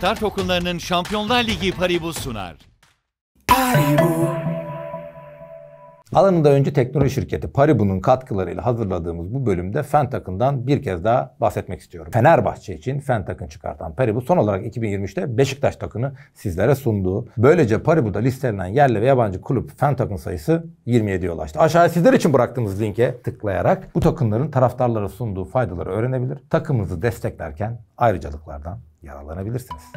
Taraftar Tokunlarının Şampiyonlar Ligi Paribu sunar. Alanında önce teknoloji şirketi Paribu'nun katkılarıyla hazırladığımız bu bölümde Fentak'ından bir kez daha bahsetmek istiyorum. Fenerbahçe için Fentak'ın çıkartan Paribu son olarak 2023'te Beşiktaş takını sizlere sundu. Böylece Paribu'da listelenen yerli ve yabancı kulüp Fentak'ın sayısı 27'ye ulaştı. Aşağıya sizler için bıraktığımız linke tıklayarak bu takımların taraftarlara sunduğu faydaları öğrenebilir. Takımınızı desteklerken ayrıcalıklardan yaralanabilirsiniz.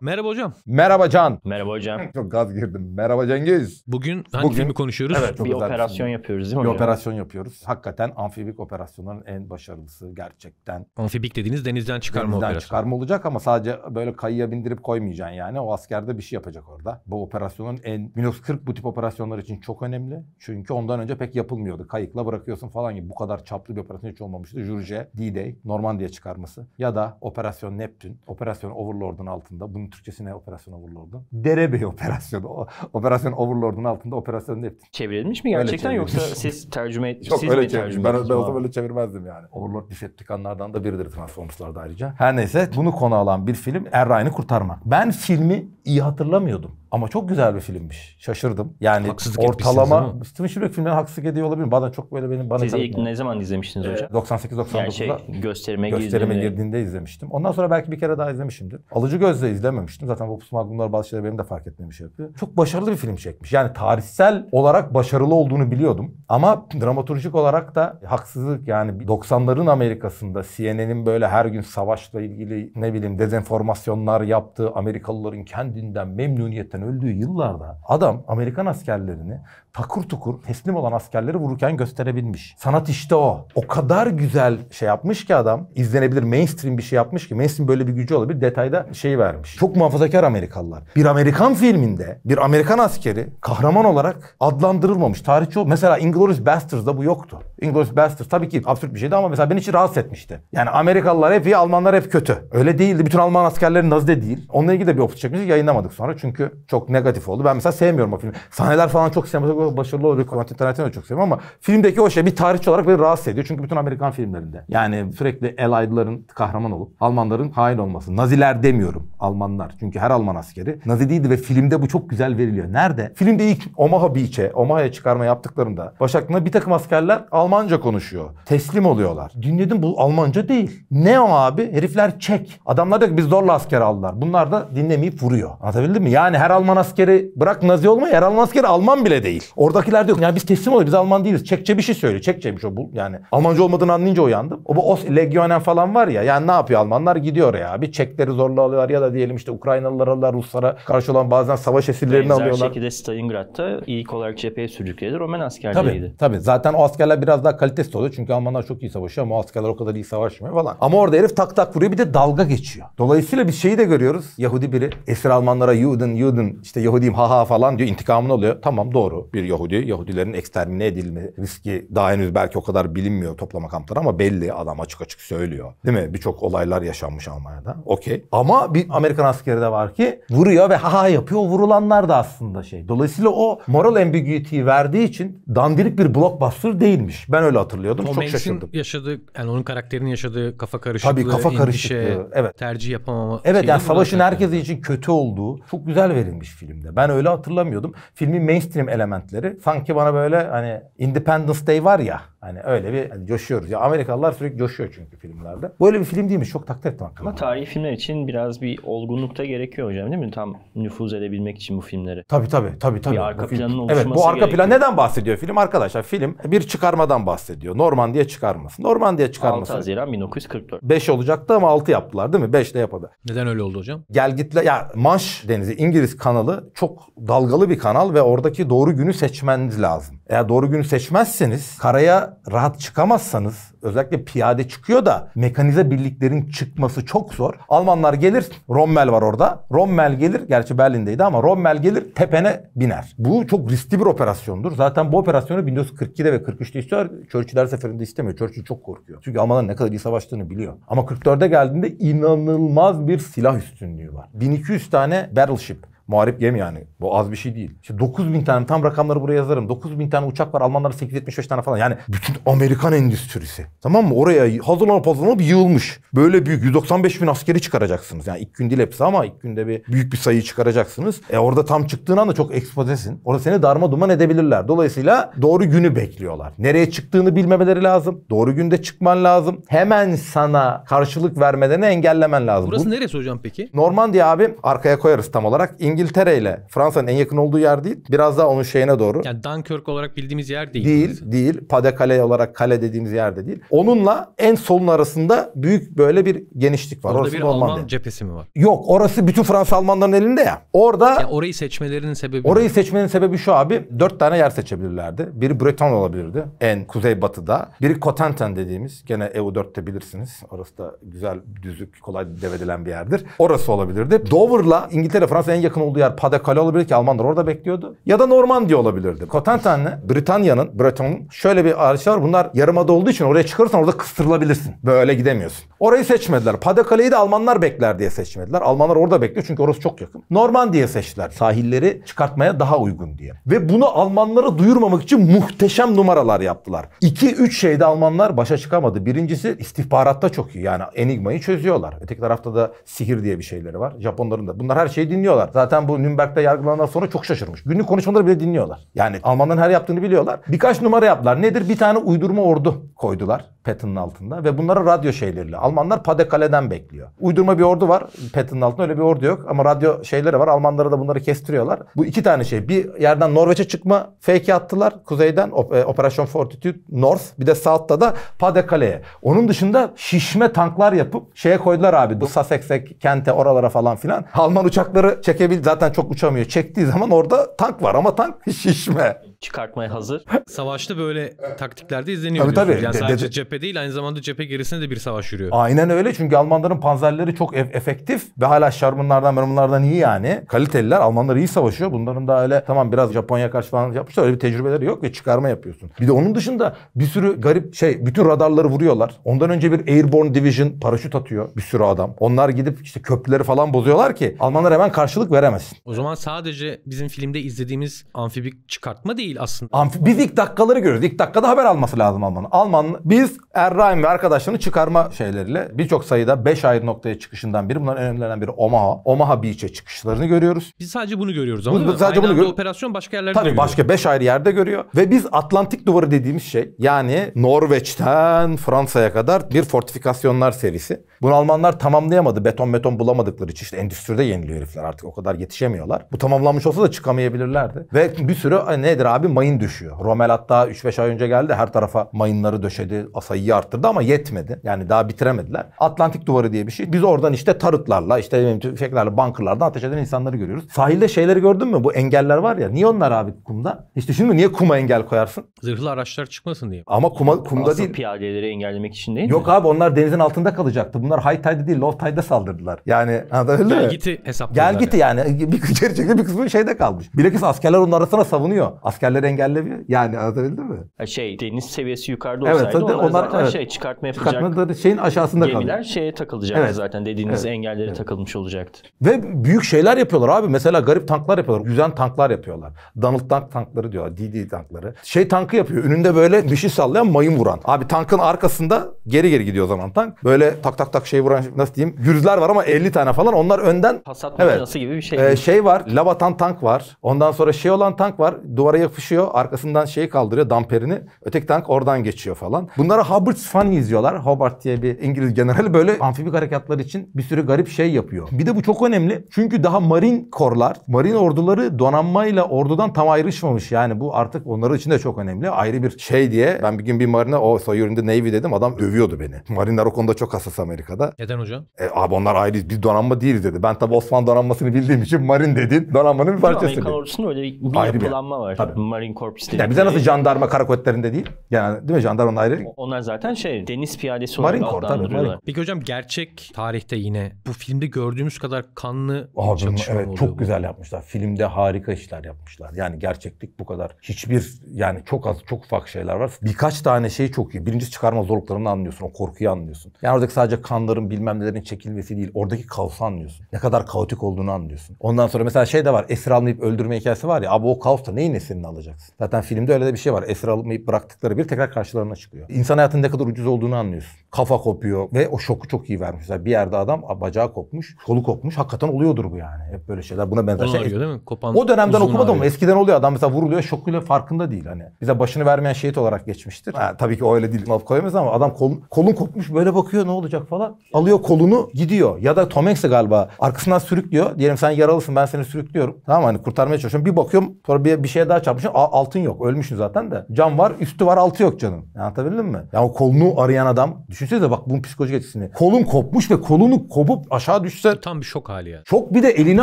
Merhaba hocam. Merhaba Can. Merhaba hocam. Çok gaz girdim. Merhaba Cengiz. Bugün hangi Bugün, filmi konuşuyoruz? Evet Çok bir operasyon film. yapıyoruz değil mi Bir hocam? operasyon yapıyoruz. Hakikaten amfibik operasyonların en başarılısı gerçekten. Amfibik dediğiniz denizden çıkarma denizden operasyonu. çıkarma olacak ama sadece böyle kayıya bindirip koymayacaksın yani. O askerde bir şey yapacak orada. Bu operasyonun en... Minus 40 bu tip operasyonlar için çok önemli. Çünkü ondan önce pek yapılmıyordu. Kayıkla bırakıyorsun falan gibi. Bu kadar çaplı bir operasyon hiç olmamıştı. Jurje, D-Day, Normandiya çıkarması ya da Operasyon Neptün, Operasyon Overlord'un altında. Bunun bunun Türkçesine operasyon overlord'u. Derebey operasyonu. O, operasyon overlord'un altında operasyon hepti. Çevrilmiş mi gerçekten yoksa siz tercüme et, Yok, öyle mi tercüme ben, ben o zaman öyle çevirmezdim yani. Overlord Decepticonlardan da biridir Transformers'larda ayrıca. Her neyse bunu konu alan bir film Er Ryan'ı kurtarmak. Ben filmi iyi hatırlamıyordum. Ama çok güzel bir filmmiş. Şaşırdım. Yani haksızlık ortalama Steven Spielberg filmlerine haksızlık ediyor olabilir. Bazen çok böyle benim bana ilk ne zaman izlemiştiniz ee, hocam? 98 99'da. Yani şey, gösterime, gösterime girdiğinde... izlemiştim. Ondan sonra belki bir kere daha izlemişimdir. Alıcı gözle izlememiştim. Zaten bu pusumaglumlar bazı şeyleri benim de fark etmemiş şey yapıyor. Çok başarılı bir film çekmiş. Yani tarihsel olarak başarılı olduğunu biliyordum. Ama dramaturjik olarak da haksızlık yani 90'ların Amerikasında CNN'in böyle her gün savaşla ilgili ne bileyim dezenformasyonlar yaptığı Amerikalıların kendinden memnuniyete öldüğü yıllarda adam Amerikan askerlerini Takur tukur teslim olan askerleri vururken gösterebilmiş. Sanat işte o. O kadar güzel şey yapmış ki adam. izlenebilir mainstream bir şey yapmış ki. Mainstream böyle bir gücü olabilir. Detayda şey vermiş. Çok muhafazakar Amerikalılar. Bir Amerikan filminde bir Amerikan askeri kahraman olarak adlandırılmamış. Tarihçi mesela Inglourious Basterds'da bu yoktu. Inglourious Basterds tabii ki absürt bir şeydi ama mesela beni hiç rahatsız etmişti. Yani Amerikalılar hep iyi, Almanlar hep kötü. Öyle değildi. Bütün Alman askerleri nazi de değil. Onunla ilgili de bir opus çekmiştik. Yayınlamadık sonra çünkü çok negatif oldu. Ben mesela sevmiyorum o filmi. Sahneler falan çok sinematik ve başarılı oluyor. Quentin Tarantino'yu çok seviyorum ama filmdeki o şey bir tarihçi olarak beni rahatsız ediyor. Çünkü bütün Amerikan filmlerinde yani sürekli Allied'ların kahraman olup Almanların hain olması. Naziler demiyorum Almanlar. Çünkü her Alman askeri Nazi değildi ve filmde bu çok güzel veriliyor. Nerede? Filmde ilk Omaha Beach'e, Omaha'ya çıkarma yaptıklarında baş aklına bir takım askerler Almanca konuşuyor. Teslim oluyorlar. Dinledim bu Almanca değil. Ne o abi? Herifler Çek. Adamlar diyor ki biz zorla asker aldılar. Bunlar da dinlemeyip vuruyor. Anlatabildim mi? Yani her Alman askeri bırak Nazi olmayı her Alman askeri Alman bile değil. Oradakiler diyor yani biz teslim oluyoruz Biz Alman değiliz. Çekçe bir şey söylüyor. Çekçe bir şey. Bu, yani Almanca olmadığını anlayınca uyandım. O bu Os Legionen falan var ya. Yani ne yapıyor Almanlar? Gidiyor ya. Bir Çekleri zorla alıyorlar ya da diyelim işte Ukraynalılar alıyorlar. Ruslara karşı olan bazen savaş esirlerini Benzer alıyorlar. Benzer şekilde Stalingrad'da ilk olarak cepheye sürükledi. Roman askerleriydi. Tabii, tabii. Zaten o askerler biraz daha kalitesiz oluyor. Çünkü Almanlar çok iyi savaşıyor ama o askerler o kadar iyi savaşmıyor falan. Ama orada herif tak tak vuruyor. Bir de dalga geçiyor. Dolayısıyla bir şeyi de görüyoruz. Yahudi biri esir Almanlara Juden Juden işte Yahudiyim ha ha falan diyor. intikamını alıyor. Tamam doğru bir Yahudi. Yahudilerin ekstermine edilme riski daha henüz belki o kadar bilinmiyor toplama kampları ama belli adam açık açık söylüyor. Değil mi? Birçok olaylar yaşanmış Almanya'da. Okey. Ama bir Amerikan askeri de var ki vuruyor ve ha ha yapıyor. Vurulanlar da aslında şey. Dolayısıyla o moral ambiguity'yi verdiği için dandirik bir blockbuster değilmiş. Ben öyle hatırlıyordum. Tom Çok Hanks'in şaşırdım. yaşadığı yani onun karakterinin yaşadığı kafa karışıklığı, Tabii kafa karışıklığı. Endişe, evet. tercih yapamama. Evet yani savaşın herkes için kötü olduğu çok güzel verilmiş filmde. Ben öyle hatırlamıyordum. Filmin mainstream element elementleri. Sanki bana böyle hani Independence Day var ya Hani öyle bir hani coşuyoruz. Ya Amerikalılar sürekli coşuyor çünkü filmlerde. Böyle bir film değil mi? Çok takdir ettim hakkında. Ama tarihi filmler için biraz bir olgunlukta gerekiyor hocam değil mi? Tam nüfuz edebilmek için bu filmleri. Tabii tabii. tabii, tabii. Bir arka bu planın film... oluşması Evet bu arka gerekiyor. plan neden bahsediyor film? Arkadaşlar film bir çıkarmadan bahsediyor. Norman Normandiya çıkarması. diye çıkarması. 6 Haziran 1944. 5 olacaktı ama 6 yaptılar değil mi? 5 de yapadı. Neden öyle oldu hocam? Gel gitle ya Manş Denizi İngiliz kanalı çok dalgalı bir kanal ve oradaki doğru günü seçmeniz lazım. Eğer doğru günü seçmezseniz karaya rahat çıkamazsanız özellikle piyade çıkıyor da mekanize birliklerin çıkması çok zor. Almanlar gelir Rommel var orada. Rommel gelir gerçi Berlin'deydi ama Rommel gelir tepene biner. Bu çok riskli bir operasyondur. Zaten bu operasyonu 1942'de ve 43'te istiyor. Churchill her seferinde istemiyor. Churchill çok korkuyor. Çünkü Almanlar ne kadar iyi savaştığını biliyor. Ama 44'e geldiğinde inanılmaz bir silah üstünlüğü var. 1200 tane battleship Muharip gemi yani. Bu az bir şey değil. İşte 9 tane tam rakamları buraya yazarım. 9000 tane uçak var. Almanlar 875 tane falan. Yani bütün Amerikan endüstrisi. Tamam mı? Oraya hazırlanıp hazırlanıp yığılmış. Böyle büyük 195 bin askeri çıkaracaksınız. Yani ilk gün değil hepsi ama ilk günde bir büyük bir sayı çıkaracaksınız. E orada tam çıktığın anda çok ekspozesin. Orada seni darma duman edebilirler. Dolayısıyla doğru günü bekliyorlar. Nereye çıktığını bilmemeleri lazım. Doğru günde çıkman lazım. Hemen sana karşılık vermelerini engellemen lazım. Burası Bu... neresi hocam peki? Normandiya abi arkaya koyarız tam olarak. İngiliz İngiltere ile Fransa'nın en yakın olduğu yer değil. Biraz daha onun şeyine doğru. Yani Dunkirk olarak bildiğimiz yer değil. Değil, mesela. değil. Pade Kale olarak kale dediğimiz yer de değil. Onunla en solun arasında büyük böyle bir genişlik var. Orada orası bir Alman değil. cephesi mi var? Yok, orası bütün Fransa Almanların elinde ya. Orada yani orayı seçmelerinin sebebi Orayı seçmenin sebebi şu abi. Dört tane yer seçebilirlerdi. Biri Breton olabilirdi. En kuzeybatıda. batıda. Biri Cotentin dediğimiz. Gene EU4'te bilirsiniz. Orası da güzel, düzük, kolay devedilen bir yerdir. Orası olabilirdi. Dover'la İngiltere Fransa en yakın olduğu yer Padekale olabilir ki Almanlar orada bekliyordu. Ya da Norman diye olabilirdi. Cotentin'le Britanya'nın, Breton'un şöyle bir arası var. Bunlar yarımada olduğu için oraya çıkarsan orada kıstırılabilirsin. Böyle gidemiyorsun. Orayı seçmediler. Padekale'yi de Almanlar bekler diye seçmediler. Almanlar orada bekliyor çünkü orası çok yakın. Norman diye seçtiler. Sahilleri çıkartmaya daha uygun diye. Ve bunu Almanlara duyurmamak için muhteşem numaralar yaptılar. 2-3 şeyde Almanlar başa çıkamadı. Birincisi istihbaratta çok iyi. Yani Enigma'yı çözüyorlar. Öteki tarafta da sihir diye bir şeyleri var. Japonların da. Bunlar her şeyi dinliyorlar. Zaten zaten bu Nürnberg'de yargılanan sonra çok şaşırmış. Günlük konuşmaları bile dinliyorlar. Yani Almanların her yaptığını biliyorlar. Birkaç numara yaptılar. Nedir? Bir tane uydurma ordu koydular Patton'ın altında ve bunları radyo şeyleriyle. Almanlar Padekale'den bekliyor. Uydurma bir ordu var Patton'ın altında öyle bir ordu yok ama radyo şeyleri var. Almanlara da bunları kestiriyorlar. Bu iki tane şey. Bir yerden Norveç'e çıkma fake attılar kuzeyden e, Operasyon Fortitude North bir de South'ta da Padekale'ye. Onun dışında şişme tanklar yapıp şeye koydular abi. Bu Sussex'e, Kent'e, oralara falan filan. Alman uçakları çekebilir zaten çok uçamıyor. Çektiği zaman orada tank var ama tank şişme. Çıkartmaya hazır. Savaşta böyle taktiklerde izleniyor. Tabii tabii. Yani sadece de, de, cephe değil aynı zamanda cephe gerisinde de bir savaş yürüyor. Aynen öyle çünkü Almanların panzerleri çok e- efektif ve hala şarmınlardan mermilerden iyi yani. Kaliteliler Almanlar iyi savaşıyor. Bunların da öyle tamam biraz Japonya karşı falan yapmışlar öyle bir tecrübeleri yok ve çıkarma yapıyorsun. Bir de onun dışında bir sürü garip şey bütün radarları vuruyorlar. Ondan önce bir Airborne Division paraşüt atıyor bir sürü adam. Onlar gidip işte köprüleri falan bozuyorlar ki Almanlar hemen karşılık veren veremezsin. O zaman sadece bizim filmde izlediğimiz amfibik çıkartma değil aslında. Amfi biz ilk dakikaları görüyoruz. İlk dakikada haber alması lazım Alman'ın. Alman biz Erraim ve arkadaşlarını çıkarma şeyleriyle birçok sayıda 5 ayrı noktaya çıkışından biri. Bunların önemlilerinden biri Omaha. Omaha Beach'e çıkışlarını görüyoruz. Biz sadece bunu görüyoruz ama bunu, sadece bunu gör- operasyon başka yerlerde Tabii görüyoruz. başka 5 ayrı yerde görüyor. Ve biz Atlantik duvarı dediğimiz şey yani Norveç'ten Fransa'ya kadar bir fortifikasyonlar serisi. Bunu Almanlar tamamlayamadı. Beton beton bulamadıkları için işte endüstride yeniliyor herifler artık. O kadar yetişemiyorlar. Bu tamamlanmış olsa da çıkamayabilirlerdi. Ve bir sürü e, nedir abi mayın düşüyor. Romel hatta 3-5 ay önce geldi her tarafa mayınları döşedi, asayı arttırdı ama yetmedi. Yani daha bitiremediler. Atlantik duvarı diye bir şey. Biz oradan işte tarıtlarla, işte fişeklerle, bankırlardan ateş eden insanları görüyoruz. Sahilde şeyleri gördün mü? Bu engeller var ya. Niye onlar abi kumda? Hiç düşündün Niye kuma engel koyarsın? Zırhlı araçlar çıkmasın diye. Ama kuma, kumda Asıl değil. piyadeleri engellemek için değil Yok mi? abi onlar denizin altında kalacaktı. Bunlar high tide değil, low tide'da saldırdılar. Yani ha, öyle Gel mi? giti hesapladılar. Gel giti yani bir geri çekti bir kısmı şeyde kalmış. Bilakis askerler onun arasına savunuyor. Askerler engellemiyor. Yani anlatabildim mi? Şey deniz seviyesi yukarıda evet, olsaydı onlar, onlar zaten evet, şey çıkartma yapacak. Çıkartmaları şeyin aşağısında kalıyor. Gemiler şeye takılacak evet. zaten dediğiniz evet. engelleri evet. takılmış olacaktı. Ve büyük şeyler yapıyorlar abi. Mesela garip tanklar yapıyorlar. Güzel tanklar yapıyorlar. Donald Tank tankları diyorlar. DD tankları. Şey tankı yapıyor. Önünde böyle bir şey sallayan mayın vuran. Abi tankın arkasında geri geri gidiyor o zaman tank. Böyle tak tak tak şey vuran nasıl diyeyim. Gürüzler var ama 50 tane falan. Onlar önden Passat evet. makinesi gibi bir şey ee, şey var, lavatan tank var. Ondan sonra şey olan tank var. Duvara yapışıyor. Arkasından şeyi kaldırıyor, damperini. Öteki tank oradan geçiyor falan. Bunlara Hubbard's Funny izliyorlar. Hubbard diye bir İngiliz generali böyle amfibik harekatlar için bir sürü garip şey yapıyor. Bir de bu çok önemli. Çünkü daha marine korlar, marine orduları donanmayla ordudan tam ayrışmamış. Yani bu artık onların için de çok önemli. Ayrı bir şey diye ben bir gün bir marine o soyurunda Navy dedim. Adam övüyordu beni. Marinler o konuda çok hassas Amerika'da. Neden hocam? E, abi onlar ayrı bir donanma değil dedi. Ben tabi Osmanlı donanmasını bildiğim için için Marin dedin. donanmanın bir parçası. Amerikan ordusunda öyle bir Ayrı yapılanma bir. var. Tabii. Marine Corps dediği. Yani bize nasıl jandarma karakotlarında değil? Yani değil mi jandarmanın ayrı? Onlar zaten şey deniz piyadesi olarak Marine Corps tabii. Marine. Peki hocam gerçek tarihte yine bu filmde gördüğümüz kadar kanlı Abi, çatışma evet, Çok bu. güzel yapmışlar. Filmde harika işler yapmışlar. Yani gerçeklik bu kadar. Hiçbir yani çok az çok ufak şeyler var. Birkaç tane şey çok iyi. Birincisi çıkarma zorluklarını anlıyorsun. O korkuyu anlıyorsun. Yani oradaki sadece kanların bilmem nelerin çekilmesi değil. Oradaki kaosu anlıyorsun. Ne kadar kaotik olduğunu anlıyorsun. Ondan sonra mesela şey de var. Esir almayıp öldürme hikayesi var ya. Abi o kaosta neyin esirini alacaksın? Zaten filmde öyle de bir şey var. Esir almayıp bıraktıkları bir tekrar karşılarına çıkıyor. İnsan hayatının ne kadar ucuz olduğunu anlıyorsun. Kafa kopuyor ve o şoku çok iyi vermiş. Mesela bir yerde adam bacağı kopmuş, kolu kopmuş. Hakikaten oluyordur bu yani. Hep böyle şeyler. Buna benzer Onu şey. Arıyor, değil mi? Kopan, o dönemden okumadım ama eskiden oluyor. Adam mesela vuruluyor şokuyla farkında değil hani. Bize başını vermeyen şehit olarak geçmiştir. Ha, tabii ki o öyle değil. Not koyamayız ama adam kol, kolun kopmuş böyle bakıyor ne olacak falan. Alıyor kolunu gidiyor. Ya da Tom Hanks'e galiba arkasından sürüklüyor. Diyelim sen yarın yaralısın ben seni sürüklüyorum. Tamam hani kurtarmaya çalışıyorum. Bir bakıyorum sonra bir, bir şeye daha çarpmışım. A, altın yok. Ölmüşsün zaten de. Cam var üstü var altı yok canım. Anlatabildim mi? Ya o kolunu arayan adam. Düşünsene bak bunun psikolojik etkisini. Kolun kopmuş ve kolunu kopup aşağı düşse. Tam bir şok hali yani. Çok bir de eline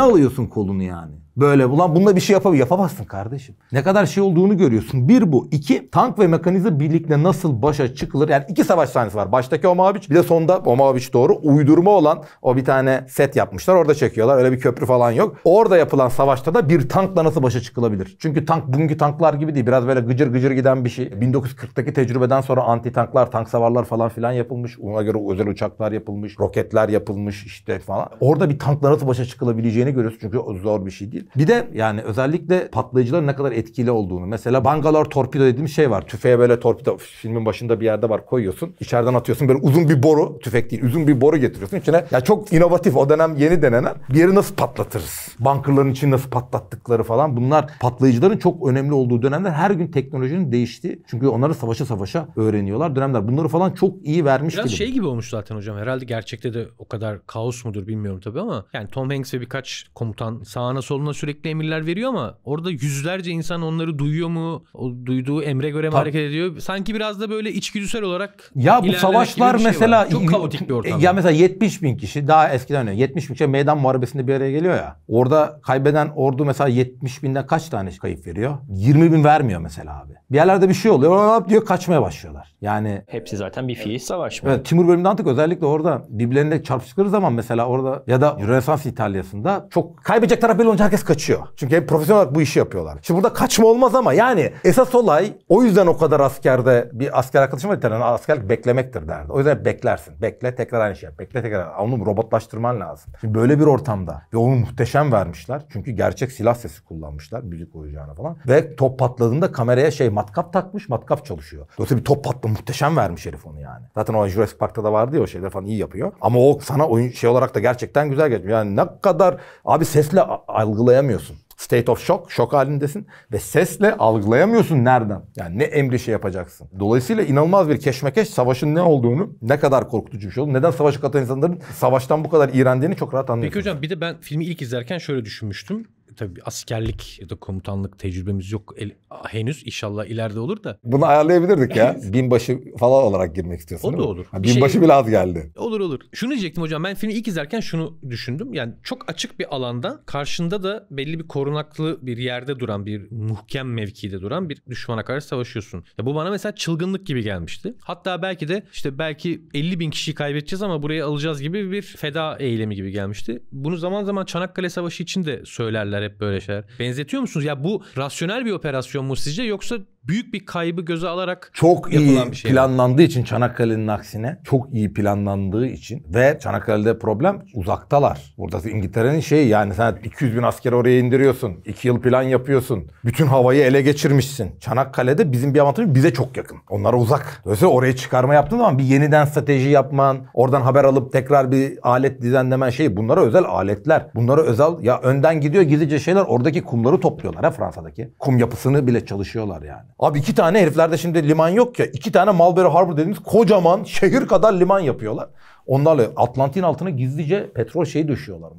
alıyorsun kolunu yani böyle bulan bununla bir şey yapamıyor. Yapamazsın kardeşim. Ne kadar şey olduğunu görüyorsun. Bir bu. iki tank ve mekanize birlikte nasıl başa çıkılır? Yani iki savaş sahnesi var. Baştaki Omaviç bir de sonda o Omaviç doğru uydurma olan o bir tane set yapmışlar. Orada çekiyorlar. Öyle bir köprü falan yok. Orada yapılan savaşta da bir tankla nasıl başa çıkılabilir? Çünkü tank bugünkü tanklar gibi değil. Biraz böyle gıcır gıcır giden bir şey. 1940'taki tecrübeden sonra anti tanklar, tank savarlar falan filan yapılmış. Ona göre özel uçaklar yapılmış, roketler yapılmış işte falan. Orada bir tankla nasıl başa çıkılabileceğini görüyorsun. Çünkü zor bir şey değil. Bir de yani özellikle patlayıcıların ne kadar etkili olduğunu. Mesela bangalar torpido dediğim şey var. Tüfeğe böyle torpido filmin başında bir yerde var koyuyorsun. İçeriden atıyorsun böyle uzun bir boru. Tüfek değil uzun bir boru getiriyorsun. içine ya çok inovatif o dönem yeni denenen bir yeri nasıl patlatırız? Bunkerların için nasıl patlattıkları falan. Bunlar patlayıcıların çok önemli olduğu dönemler her gün teknolojinin değiştiği. Çünkü onları savaşa savaşa öğreniyorlar dönemler. Bunları falan çok iyi vermiş Biraz gibi. şey gibi olmuş zaten hocam. Herhalde gerçekte de o kadar kaos mudur bilmiyorum tabii ama yani Tom Hanks ve birkaç komutan sağına soluna sürekli emirler veriyor ama orada yüzlerce insan onları duyuyor mu? O duyduğu emre göre mi hareket ediyor? Sanki biraz da böyle içgüdüsel olarak Ya bu savaşlar şey mesela var. çok kaotik bir ortam. Ya mesela 70 bin kişi daha eskiden öyle. 70 bin kişi meydan muharebesinde bir araya geliyor ya. Orada kaybeden ordu mesela 70 binden kaç tane kayıp veriyor? 20 bin vermiyor mesela abi. Bir yerlerde bir şey oluyor. Diyor kaçmaya başlıyorlar. Yani hepsi e, zaten bir e, fiil savaş mı? Evet, Timur ve Dantik özellikle orada birbirlerine çarpıştıkları zaman mesela orada ya da Rönesans İtalya'sında çok kaybedecek taraf belli olunca herkes kaçıyor. Çünkü hep profesyonel olarak bu işi yapıyorlar. Şimdi burada kaçma olmaz ama yani esas olay o yüzden o kadar askerde bir asker arkadaşım var İtalya'nın askerlik beklemektir derdi. O yüzden beklersin. Bekle tekrar aynı şey. Bekle tekrar. Şey onu robotlaştırman lazım. Şimdi böyle bir ortamda ve onu muhteşem vermişler. Çünkü gerçek silah sesi kullanmışlar müzik oyacağına falan. Ve top patladığında kameraya şey matkap takmış matkap çalışıyor. Dolayısıyla bir top patlamış muhteşem vermiş herif onu yani. Zaten o Jurassic Park'ta da vardı ya o şeyler falan iyi yapıyor. Ama o sana oyun şey olarak da gerçekten güzel geçmiş. Yani ne kadar abi sesle algılayamıyorsun. State of shock, şok halindesin ve sesle algılayamıyorsun nereden. Yani ne emri şey yapacaksın. Dolayısıyla inanılmaz bir keşmekeş savaşın ne olduğunu, ne kadar korkutucu bir şey olduğunu, neden savaşa katılan insanların savaştan bu kadar iğrendiğini çok rahat anlıyorsun. Peki hocam bir de ben filmi ilk izlerken şöyle düşünmüştüm tabii askerlik ya da komutanlık tecrübemiz yok El, henüz. inşallah ileride olur da. Bunu ayarlayabilirdik ya. binbaşı falan olarak girmek istiyorsun. O da olur. Ha, şey- binbaşı şey, bile az geldi. Olur olur. Şunu diyecektim hocam. Ben filmi ilk izlerken şunu düşündüm. Yani çok açık bir alanda karşında da belli bir korunaklı bir yerde duran bir muhkem mevkide duran bir düşmana karşı savaşıyorsun. Ya bu bana mesela çılgınlık gibi gelmişti. Hatta belki de işte belki 50 bin kişiyi kaybedeceğiz ama burayı alacağız gibi bir feda eylemi gibi gelmişti. Bunu zaman zaman Çanakkale Savaşı için de söylerler hep böyle şeyler. Benzetiyor musunuz? Ya bu rasyonel bir operasyon mu sizce yoksa büyük bir kaybı göze alarak çok iyi bir şey. planlandığı için Çanakkale'nin aksine çok iyi planlandığı için ve Çanakkale'de problem uzaktalar. Burada İngiltere'nin şeyi yani sen 200 bin asker oraya indiriyorsun. 2 yıl plan yapıyorsun. Bütün havayı ele geçirmişsin. Çanakkale'de bizim bir avantajımız bize çok yakın. Onlara uzak. Dolayısıyla oraya çıkarma yaptığın zaman bir yeniden strateji yapman, oradan haber alıp tekrar bir alet düzenlemen şey bunlara özel aletler. Bunlara özel ya önden gidiyor gizlice şeyler oradaki kumları topluyorlar ha Fransa'daki. Kum yapısını bile çalışıyorlar yani. Abi iki tane heriflerde şimdi liman yok ya. iki tane Marlborough Harbor dediğimiz kocaman şehir kadar liman yapıyorlar. Onlarla Atlantik'in altına gizlice petrol şeyi döşüyorlar.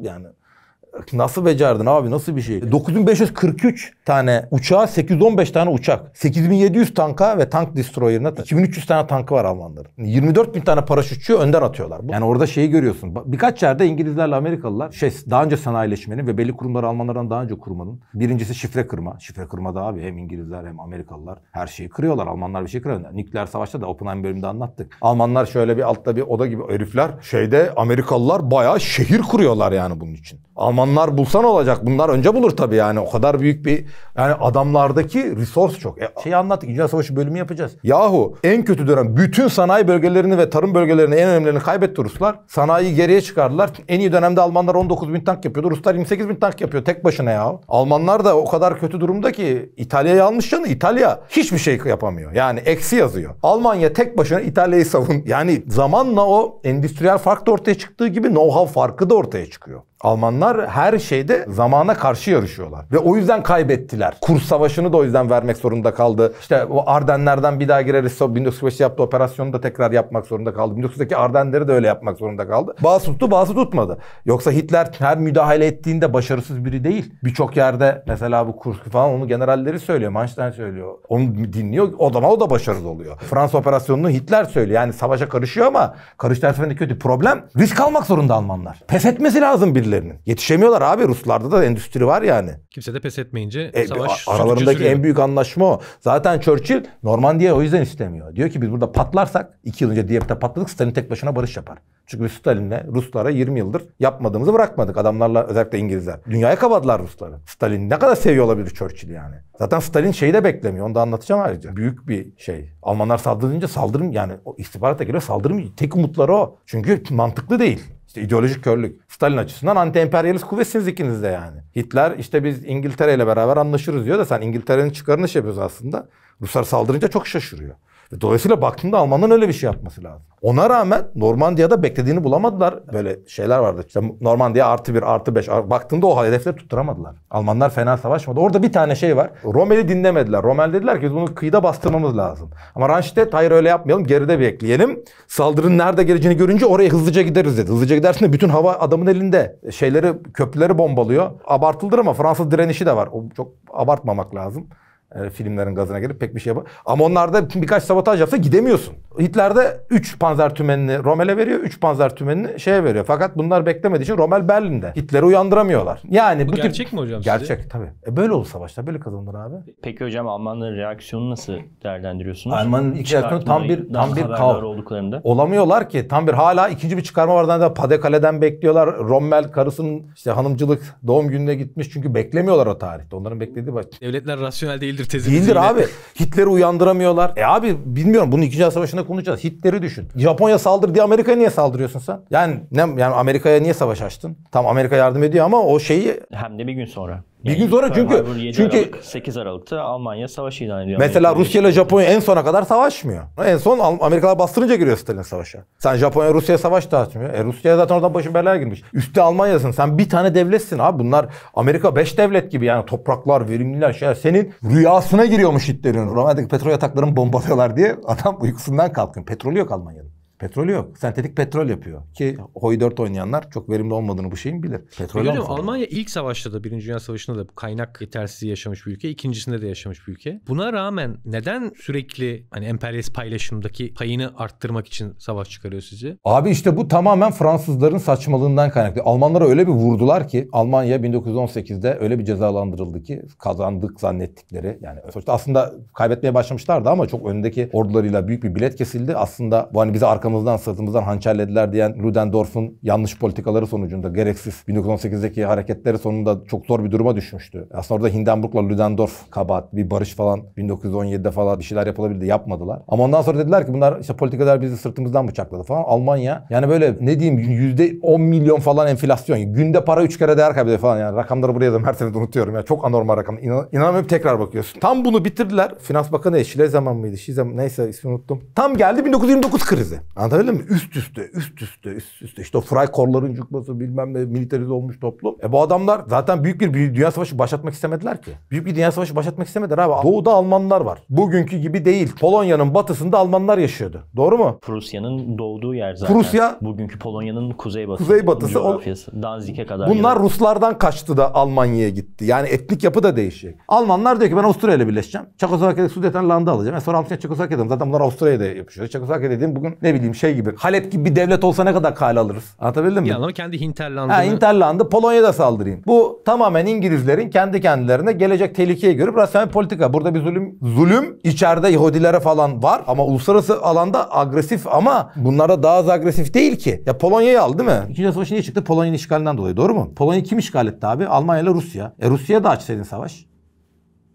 Yani Nasıl becerdin abi nasıl bir şey? 9543 e, tane uçağa 815 tane uçak. 8700 tanka ve tank destroyerine 2300 tane tankı var Almanların. 24 bin tane paraşütçü önden atıyorlar. Yani orada şeyi görüyorsun. Birkaç yerde İngilizlerle Amerikalılar şey daha önce sanayileşmenin ve belli kurumları Almanlardan daha önce kurmanın birincisi şifre kırma. Şifre kırma da abi hem İngilizler hem Amerikalılar her şeyi kırıyorlar. Almanlar bir şey kırıyor. Nükleer savaşta da Oppenheim bölümünde anlattık. Almanlar şöyle bir altta bir oda gibi herifler şeyde Amerikalılar bayağı şehir kuruyorlar yani bunun için. Almanlar bulsan olacak. Bunlar önce bulur tabii yani. O kadar büyük bir yani adamlardaki resource çok. E, şeyi anlattık. İkinci Savaşı bölümü yapacağız. Yahu en kötü dönem bütün sanayi bölgelerini ve tarım bölgelerini en önemlilerini kaybetti Ruslar. Sanayiyi geriye çıkardılar. En iyi dönemde Almanlar 19 bin tank yapıyordu. Ruslar 28 bin tank yapıyor tek başına ya. Almanlar da o kadar kötü durumda ki İtalya'yı almış canı. İtalya hiçbir şey yapamıyor. Yani eksi yazıyor. Almanya tek başına İtalya'yı savun. Yani zamanla o endüstriyel fark da ortaya çıktığı gibi know-how farkı da ortaya çıkıyor. Almanlar her şeyde zamana karşı yarışıyorlar. Ve o yüzden kaybettiler. Kurs savaşını da o yüzden vermek zorunda kaldı. İşte o Ardenler'den bir daha gireriz. 1945'te yaptığı operasyonu da tekrar yapmak zorunda kaldı. 1945'teki Ardenleri de öyle yapmak zorunda kaldı. Bazı tuttu bazı tutmadı. Yoksa Hitler her müdahale ettiğinde başarısız biri değil. Birçok yerde mesela bu kurs falan onu generalleri söylüyor. Manşten söylüyor. Onu dinliyor. O zaman o da başarılı oluyor. Fransa operasyonunu Hitler söylüyor. Yani savaşa karışıyor ama karıştı kötü. Problem risk almak zorunda Almanlar. Pes etmesi lazım birileri endüstrilerinin. Yetişemiyorlar abi Ruslarda da endüstri var yani. Kimse de pes etmeyince e, savaş aralarındaki en büyük anlaşma o. Zaten Churchill Normandiya o yüzden istemiyor. Diyor ki biz burada patlarsak iki yıl önce Diyep'te patladık Stalin tek başına barış yapar. Çünkü biz Stalin'le Ruslara 20 yıldır yapmadığımızı bırakmadık. Adamlarla özellikle İngilizler. Dünyaya kabadılar Rusları. Stalin ne kadar seviyor olabilir Churchill yani. Zaten Stalin şeyi de beklemiyor. Onu da anlatacağım ayrıca. Büyük bir şey. Almanlar saldırınca saldırım yani o istihbarata göre saldırım tek umutları o. Çünkü mantıklı değil. İşte ideolojik körlük. Stalin açısından anti-emperyalist kuvvetsiniz ikiniz de yani. Hitler işte biz İngiltere ile beraber anlaşırız diyor da sen İngiltere'nin çıkarını şey yapıyoruz aslında. Ruslar saldırınca çok şaşırıyor. Dolayısıyla baktığında Almanların öyle bir şey yapması lazım. Ona rağmen Normandiya'da beklediğini bulamadılar. Böyle şeyler vardı. İşte Normandiya artı bir, artı beş. Baktığında o hedefleri tutturamadılar. Almanlar fena savaşmadı. Orada bir tane şey var. Romeli dinlemediler. Romel dediler ki bunu kıyıda bastırmamız lazım. Ama Ranstedt hayır öyle yapmayalım. Geride bekleyelim. Saldırının nerede geleceğini görünce oraya hızlıca gideriz dedi. Hızlıca gidersin de bütün hava adamın elinde. Şeyleri, köprüleri bombalıyor. Abartıldır ama Fransız direnişi de var. O çok abartmamak lazım. E, filmlerin gazına gelip pek bir şey yapar. Ama onlarda birkaç sabotaj yapsa gidemiyorsun. Hitler'de 3 panzer tümenini Rommel'e veriyor, 3 panzer tümenini şeye veriyor. Fakat bunlar beklemediği için Rommel Berlin'de. Hitler'i uyandıramıyorlar. Yani bu, bu gerçek tip... mi hocam Gerçek size? tabii. E böyle olur savaşlar, böyle kazanılır abi. Peki hocam Almanların reaksiyonu nasıl değerlendiriyorsunuz? Almanların ilk reaksiyonu tam bir tam bir kav. olduklarında. Olamıyorlar ki. Tam bir hala ikinci bir çıkarma var. Da Padekale'den bekliyorlar. Rommel karısının işte hanımcılık doğum gününe gitmiş. Çünkü beklemiyorlar o tarihte. Onların beklediği baş... Devletler rasyonel değildir midir tezimiz? Değildir yine. abi. Hitler'i uyandıramıyorlar. E abi bilmiyorum bunu 2. Dünya Savaşı'nda konuşacağız. Hitler'i düşün. Japonya saldır diye Amerika'ya niye saldırıyorsun sen? Yani ne yani Amerika'ya niye savaş açtın? Tam Amerika yardım ediyor ama o şeyi hem de bir gün sonra. Yani bir gün sonra çünkü çünkü Aralık, 8 Aralık'ta Almanya savaş ilan ediyor. Mesela Amerika Rusya ile Japonya en sona kadar savaşmıyor. En son Amerikalar bastırınca giriyor Stalin savaşa. Sen Japonya Rusya savaş dağıtmıyor. E Rusya zaten oradan başın belaya girmiş. Üstte Almanya'sın. Sen bir tane devletsin abi. Bunlar Amerika 5 devlet gibi yani topraklar, verimliler şeyler. Senin rüyasına giriyormuş Hitler'in. Romanya'daki petrol yataklarını bombalıyorlar diye adam uykusundan kalkıyor. Petrol yok Almanya'da. Petrol yok. Sentetik petrol yapıyor. Ki hoy 4 oynayanlar çok verimli olmadığını bu şeyin bilir. Petrol Biliyorum Almanya ilk savaşta da Birinci Dünya Savaşı'nda da kaynak yetersizliği yaşamış bir ülke. ikincisinde de yaşamış bir ülke. Buna rağmen neden sürekli hani emperyalist paylaşımdaki payını arttırmak için savaş çıkarıyor sizi? Abi işte bu tamamen Fransızların saçmalığından kaynaklı. Almanlara öyle bir vurdular ki Almanya 1918'de öyle bir cezalandırıldı ki kazandık zannettikleri yani sonuçta aslında kaybetmeye başlamışlardı ama çok önündeki ordularıyla büyük bir bilet kesildi. Aslında bu hani bize arkamız arkamızdan sırtımızdan hançerlediler diyen Ludendorff'un yanlış politikaları sonucunda gereksiz 1918'deki hareketleri sonunda çok zor bir duruma düşmüştü. Aslında orada Hindenburg'la Ludendorff kabahat bir barış falan 1917'de falan bir şeyler yapılabildi yapmadılar. Ama ondan sonra dediler ki bunlar işte politikalar bizi sırtımızdan bıçakladı falan. Almanya yani böyle ne diyeyim yüzde %10 milyon falan enflasyon. Günde para 3 kere değer kaybediyor falan yani. Rakamları buraya da her sene unutuyorum. Yani çok anormal rakam. İnan, inanamıyorum tekrar bakıyorsun. Tam bunu bitirdiler. Finans Bakanı Şile zaman mıydı? Şile zaman neyse ismi unuttum. Tam geldi 1929 krizi. Anlatabildim mi? Üst üste, üst üste, üst üste. İşte o Freikorp'ların cukması bilmem ne militarize olmuş toplum. E bu adamlar zaten büyük bir, dünya savaşı başlatmak istemediler ki. Büyük bir dünya savaşı başlatmak istemediler abi. Doğuda Almanlar var. Bugünkü gibi değil. Polonya'nın batısında Almanlar yaşıyordu. Doğru mu? Prusya'nın doğduğu yer zaten. Prusya. Bugünkü Polonya'nın kuzey batısı. Kuzey batısı. Danzig'e kadar. Bunlar yılı. Ruslardan kaçtı da Almanya'ya gitti. Yani etnik yapı da değişik. Almanlar diyor ki ben Avusturya ile birleşeceğim. Çekoslovakya'da Sudeten alacağım. E sonra Avusturya Çekoslovakya'da. Zaten bunlar Avusturya'da yapışıyor. Çekoslovakya dediğim bugün ne bileyim bileyim şey gibi. Halep gibi bir devlet olsa ne kadar kale alırız? Anlatabildim mi? Yani ama kendi hinterlandı. Ha hinterlandı Polonya'da saldırayım. Bu tamamen İngilizlerin kendi kendilerine gelecek tehlikeye görüp rasyonel politika. Burada bir zulüm. Zulüm içeride Yahudilere falan var ama uluslararası alanda agresif ama bunlara daha az agresif değil ki. Ya Polonya'yı al değil mi? İkinci savaş niye çıktı? Polonya'nın işgalinden dolayı doğru mu? Polonya kim işgal etti abi? Almanya ile Rusya. E Rusya da açsaydın savaş.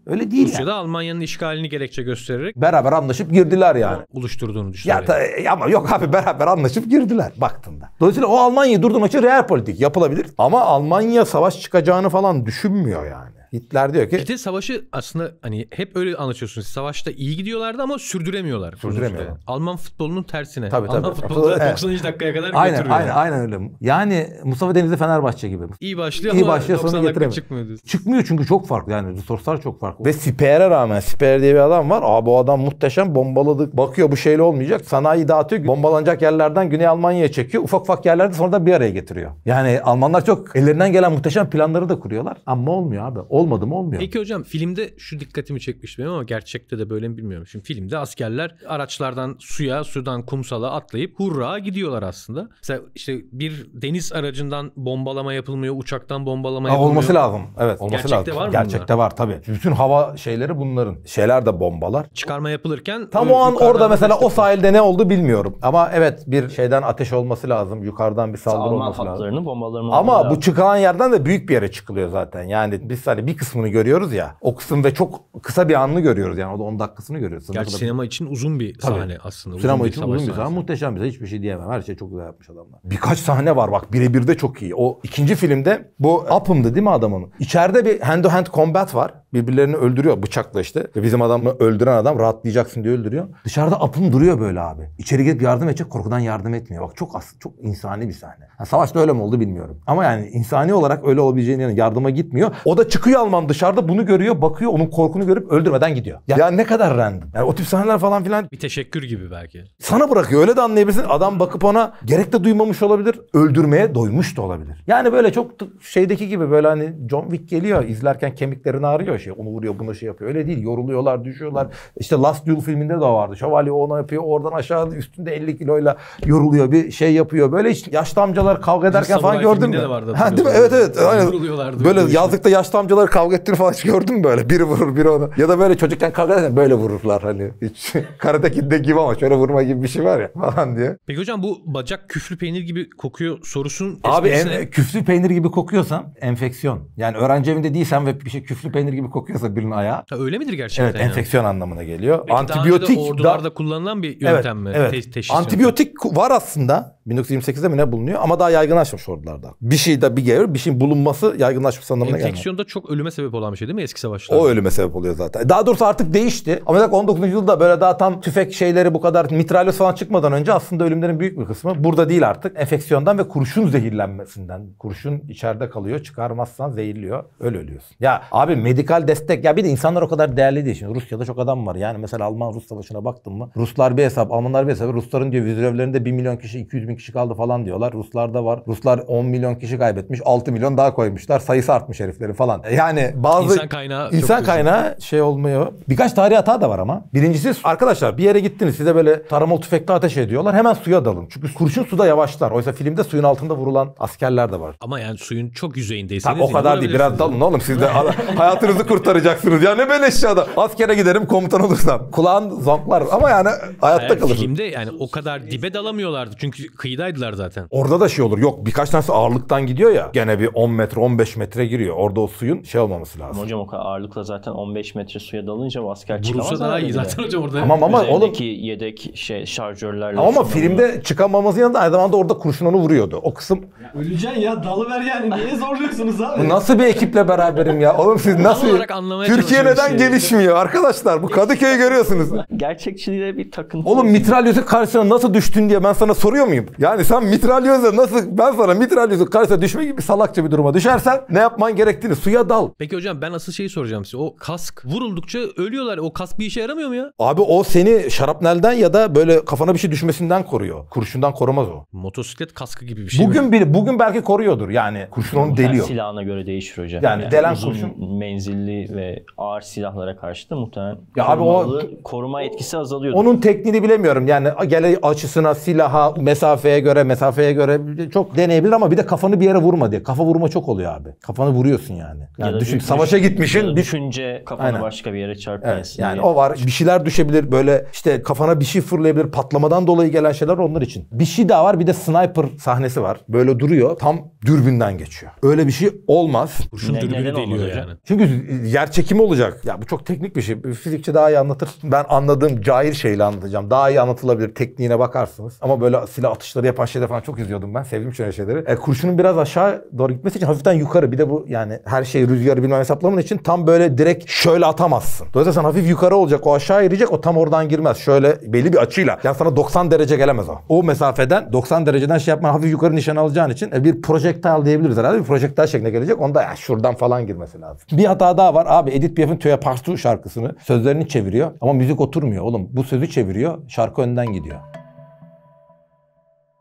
Öyle değil Rusya yani. da Almanya'nın işgalini gerekçe göstererek beraber anlaşıp girdiler yani. Oluşturduğunu düşünüyorum. Ya ta, e, ama yok abi beraber anlaşıp girdiler baktığında. Dolayısıyla o Almanya'yı durdurmak için real politik yapılabilir ama Almanya savaş çıkacağını falan düşünmüyor yani. Hitler diyor ki... Bir de savaşı aslında hani hep öyle anlatıyorsunuz, Savaşta iyi gidiyorlardı ama sürdüremiyorlar. Sürdüremiyorlar. Sonuçta. Alman futbolunun tersine. Tabii, Alman tabii. futbolu evet. 90. dakikaya kadar aynen, götürüyor. Aynen, aynen öyle. Yani Mustafa Denizli Fenerbahçe gibi. İyi başlıyor iyi ama başlıyor, 90 dakika çıkmıyor diyorsun. Çıkmıyor çünkü çok farklı yani. resurslar çok farklı. Ve Siper'e rağmen Siper diye bir adam var. Aa bu adam muhteşem bombaladık, Bakıyor bu şeyle olmayacak. Sanayi dağıtıyor. Bombalanacak yerlerden Güney Almanya'ya çekiyor. Ufak ufak yerlerde sonra da bir araya getiriyor. Yani Almanlar çok ellerinden gelen muhteşem planları da kuruyorlar. Ama olmuyor abi. O Olmadı mı olmuyor. Peki hocam filmde şu dikkatimi çekmiş benim ama gerçekte de böyle mi bilmiyorum. Şimdi filmde askerler araçlardan suya, sudan kumsala atlayıp hurra gidiyorlar aslında. Mesela işte bir deniz aracından bombalama yapılmıyor, uçaktan bombalama Aa, yapılmıyor. Olması lazım. Evet olması gerçekte lazım. Gerçekte var mı Gerçekte bunlar? var tabii. Bütün hava şeyleri bunların. Şeyler de bombalar. Çıkarma yapılırken. Tam o an orada mesela o sahilde ne oldu bilmiyorum. Ama evet bir şeyden ateş olması lazım. Yukarıdan bir saldırı Alman olması lazım. Alman bombalarını Ama lazım. bu çıkılan yerden de büyük bir yere çıkılıyor zaten. Yani biz hani bir kısmını görüyoruz ya. O kısım ve çok kısa bir anını görüyoruz yani. O da 10 dakikasını görüyoruz. Sınırı Gerçi kadar... sinema için uzun bir Tabii. sahne aslında. Sinema uzun için uzun bir sahne. sahne. Muhteşem bir sahne. Hiçbir şey diyemem. Her şey çok güzel yapmış adamlar. Birkaç sahne var bak birebir de çok iyi. O ikinci filmde bu Up'ımdı değil mi adamın? İçeride bir hand to hand combat var. Birbirlerini öldürüyor bıçakla işte. bizim adamı öldüren adam rahatlayacaksın diye öldürüyor. Dışarıda apım duruyor böyle abi. İçeri girip yardım edecek korkudan yardım etmiyor. Bak çok as çok insani bir sahne. Ha, savaşta öyle mi oldu bilmiyorum. Ama yani insani olarak öyle olabileceğini yani yardıma gitmiyor. O da çıkıyor Alman dışarıda bunu görüyor bakıyor onun korkunu görüp öldürmeden gidiyor. Ya, ya ne kadar random. Yani o tip sahneler falan filan. Bir teşekkür gibi belki. Sana bırakıyor öyle de anlayabilirsin. Adam bakıp ona gerek de duymamış olabilir. Öldürmeye doymuş da olabilir. Yani böyle çok şeydeki gibi böyle hani John Wick geliyor izlerken kemiklerini ağrıyor ya şey onu vuruyor buna şey yapıyor. Öyle değil yoruluyorlar düşüyorlar. İşte Last Duel filminde de vardı. Şövalye ona yapıyor oradan aşağı üstünde 50 kiloyla yoruluyor bir şey yapıyor. Böyle hiç yaşlı amcalar kavga ederken falan gördün mü? ha, değil mi? Evet evet. Aynen. Vuruluyorlardı. Böyle işte. yazlıkta yaşlı amcalar kavga ettiğini falan hiç gördün mü böyle? Biri vurur biri ona. Ya da böyle çocukken kavga ederken böyle vururlar hani. Hiç Karate gibi ama şöyle vurma gibi bir şey var ya falan diye. Peki hocam bu bacak küflü peynir gibi kokuyor sorusun. Abi en, küflü peynir gibi kokuyorsan enfeksiyon. Yani öğrenci evinde değilsen ve bir şey küflü peynir gibi mi kokuyorsa birinin ayağı. Ha, öyle midir gerçekten? Evet, yani? enfeksiyon anlamına geliyor. Peki antibiyotik daha önce de ordularda da, kullanılan bir yöntem evet, mi? Evet. Te- teşhis Antibiyotik yöntem. var aslında. 1928'de mi ne bulunuyor ama daha yaygınlaşmış ordularda. Bir şey de bir geliyor, bir şeyin bulunması yaygınlaşmış anlamına gelmiyor. Enfeksiyon da çok ölüme sebep olan bir şey değil mi eski savaşlarda? O ölüme sebep oluyor zaten. Daha doğrusu artık değişti. Ama 19. yüzyılda böyle daha tam tüfek şeyleri bu kadar mitralyöz falan çıkmadan önce aslında ölümlerin büyük bir kısmı burada değil artık. Enfeksiyondan ve kurşun zehirlenmesinden. Kurşun içeride kalıyor, çıkarmazsan zehirliyor, öl ölüyorsun. Ya abi medikal destek ya bir de insanlar o kadar değerli değil. Şimdi Rusya'da çok adam var. Yani mesela Alman Rus savaşına baktın mı? Ruslar bir hesap, Almanlar bir hesap. Rusların diyor vizörevlerinde 1 milyon kişi, 200 bin kişi kaldı falan diyorlar. Ruslarda var. Ruslar 10 milyon kişi kaybetmiş. 6 milyon daha koymuşlar. Sayısı artmış herifleri falan. E yani bazı insan kaynağı insan kaynağı şey olmuyor. Birkaç tarih hata da var ama. Birincisi arkadaşlar bir yere gittiniz size böyle taramalı tüfekle ateş ediyorlar. Hemen suya dalın. Çünkü kurşun suda yavaşlar. Oysa filmde suyun altında vurulan askerler de var. Ama yani suyun çok yüzeyindeyseniz. Tabii o kadar değil. Biraz dalın oğlum siz de hayatınızı kurtaracaksınız. Ya ne beleş ya da. Askere giderim komutan olursam. Kulağın zonklar ama yani hayatta yani kalır. Filmde yani o kadar dibe dalamıyorlardı. Çünkü kıy- kıyıdaydılar zaten. Orada da şey olur. Yok birkaç tanesi ağırlıktan gidiyor ya. Gene bir 10 metre 15 metre giriyor. Orada o suyun şey olmaması lazım. Ama hocam o kadar ağırlıkla zaten 15 metre suya dalınca o asker Bursa çıkamaz. Bursa daha iyi zaten hocam orada. Tamam ama oğlum. yedek şey şarjörlerle. Tamam ama filmde çıkamamamızın yanında aynı zamanda orada kurşun onu vuruyordu. O kısım. Ya, öleceksin ya dalıver yani. Niye zorluyorsunuz abi? nasıl bir ekiple beraberim ya? Oğlum siz nasıl? Türkiye neden şey. gelişmiyor arkadaşlar? Bu Kadıköy'ü görüyorsunuz. Gerçekçiliğe bir takıntı. Oğlum mitralyözün karşısına nasıl düştün diye ben sana soruyor muyum? Yani sen mitralyozla nasıl ben sana mitralyozun karşısına düşme gibi salakça bir duruma düşersen ne yapman gerektiğini suya dal. Peki hocam ben asıl şeyi soracağım size. O kask vuruldukça ölüyorlar. O kask bir işe yaramıyor mu ya? Abi o seni şarapnelden ya da böyle kafana bir şey düşmesinden koruyor. Kurşundan korumaz o. Motosiklet kaskı gibi bir şey Bugün mi? bir, bugün belki koruyordur yani. Kurşun onu deliyor. silahına göre değişir hocam. Yani, yani delen uzun kurşun. menzilli ve ağır silahlara karşı da muhtemelen ya abi o koruma etkisi azalıyor. Onun tekniğini bilemiyorum. Yani gele açısına, silaha, mesafe mesafeye göre, mesafeye göre çok deneyebilir ama bir de kafanı bir yere vurma diye. Kafa vurma çok oluyor abi. Kafanı vuruyorsun yani. yani ya düşün, düş, savaşa gitmişsin. Düşünce kafanı Aynen. başka bir yere çarpmasın. Evet, yani diye. o var. Bir şeyler düşebilir. Böyle işte kafana bir şey fırlayabilir. Patlamadan dolayı gelen şeyler onlar için. Bir şey daha var. Bir de sniper sahnesi var. Böyle duruyor. Tam dürbünden geçiyor. Öyle bir şey olmaz. Kurşun ne, dürbünü deliyor yani. Çünkü yer çekimi olacak. Ya bu çok teknik bir şey. Fizikçi daha iyi anlatır. Ben anladığım cahil şeyle anlatacağım. Daha iyi anlatılabilir. Tekniğine bakarsınız. Ama böyle silah atış atışları yapan şeyler falan çok izliyordum ben. Sevdim şöyle şeyleri. E, kurşunun biraz aşağı doğru gitmesi için hafiften yukarı. Bir de bu yani her şey rüzgarı bilmem hesaplaman için tam böyle direkt şöyle atamazsın. Dolayısıyla sen hafif yukarı olacak. O aşağı erecek. O tam oradan girmez. Şöyle belli bir açıyla. Yani sana 90 derece gelemez o. O mesafeden 90 dereceden şey yapman hafif yukarı nişan alacağın için e, bir projektil diyebiliriz herhalde. Bir projektil şeklinde gelecek. Onda ya şuradan falan girmesi lazım. Bir hata daha var. Abi Edit Piaf'ın Töya Partu şarkısını sözlerini çeviriyor. Ama müzik oturmuyor oğlum. Bu sözü çeviriyor. Şarkı önden gidiyor.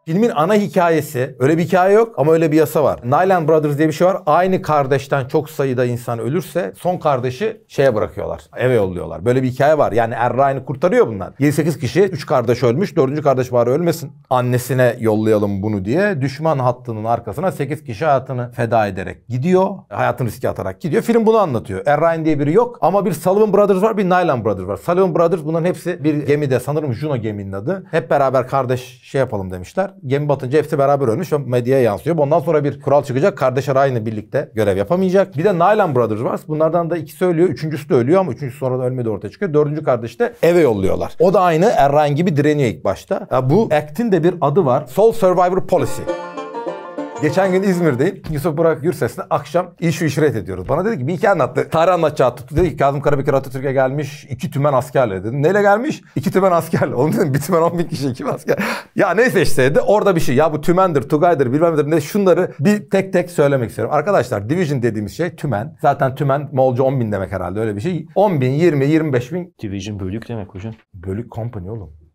Filmin ana hikayesi öyle bir hikaye yok ama öyle bir yasa var. Nylan Brothers diye bir şey var. Aynı kardeşten çok sayıda insan ölürse son kardeşi şeye bırakıyorlar. Eve yolluyorlar. Böyle bir hikaye var. Yani Er kurtarıyor bunlar. 7-8 kişi 3 kardeş ölmüş. 4. kardeş bari ölmesin. Annesine yollayalım bunu diye düşman hattının arkasına 8 kişi hayatını feda ederek gidiyor. Hayatını riske atarak gidiyor. Film bunu anlatıyor. Er diye biri yok ama bir Sullivan Brothers var bir Nylan Brothers var. Sullivan Brothers bunların hepsi bir gemide sanırım Juno geminin adı. Hep beraber kardeş şey yapalım demişler gemi batınca hepsi beraber ölmüş ve medyaya yansıyor. Ondan sonra bir kural çıkacak. Kardeşler aynı birlikte görev yapamayacak. Bir de Nylan Brothers var. Bunlardan da ikisi ölüyor. Üçüncüsü de ölüyor ama üçüncüsü sonra da ölmedi ortaya çıkıyor. Dördüncü kardeş de eve yolluyorlar. O da aynı Errine gibi direniyor ilk başta. Ya bu act'in de bir adı var. Soul Survivor Policy. Geçen gün İzmir'deyim. Yusuf Burak Gürses'le akşam iş İşü İşret ediyoruz. Bana dedi ki bir iki anlattı. Tarih anlatacağı tuttu. Dedi ki Kazım Karabekir Atatürk'e gelmiş. iki tümen askerle dedi. Neyle gelmiş? İki tümen askerle. Oğlum dedim bir tümen on bin kişi iki asker. ya neyse işte de orada bir şey. Ya bu tümendir, tugaydır bilmem nedir. Ne, şunları bir tek tek söylemek istiyorum. Arkadaşlar division dediğimiz şey tümen. Zaten tümen Moğolca 10 bin demek herhalde öyle bir şey. 10 bin, 20, 25 bin. Division bölük demek hocam. Bölük company oğlum.